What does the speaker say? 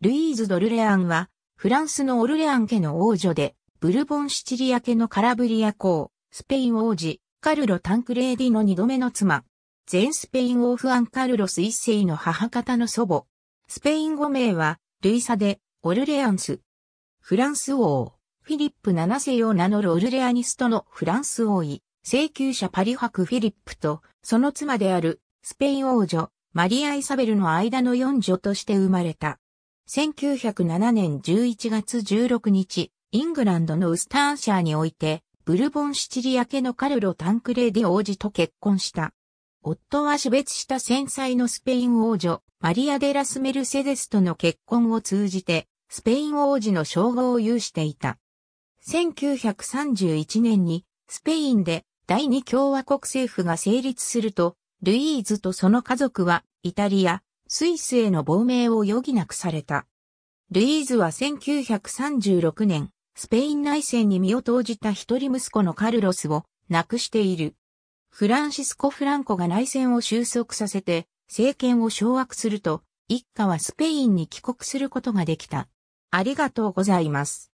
ルイーズ・ドルレアンは、フランスのオルレアン家の王女で、ブルボン・シチリア家のカラブリア公、スペイン王子、カルロ・タンクレーディの二度目の妻、全スペイン王フアン・カルロス一世の母方の祖母、スペイン語名は、ルイサで、オルレアンス。フランス王、フィリップ七世を名乗るオルレアニストのフランス王位、請求者パリ博フィリップと、その妻である、スペイン王女、マリア・イサベルの間の四女として生まれた。1907年11月16日、イングランドのウスターンシャーにおいて、ブルボンシチリア家のカルロ・タンクレーデ王子と結婚した。夫は死別した繊細のスペイン王女、マリア・デラス・メルセデスとの結婚を通じて、スペイン王子の称号を有していた。1931年に、スペインで第二共和国政府が成立すると、ルイーズとその家族は、イタリア、スイスへの亡命を余儀なくされた。ルイーズは1936年、スペイン内戦に身を投じた一人息子のカルロスを亡くしている。フランシスコ・フランコが内戦を収束させて政権を掌握すると、一家はスペインに帰国することができた。ありがとうございます。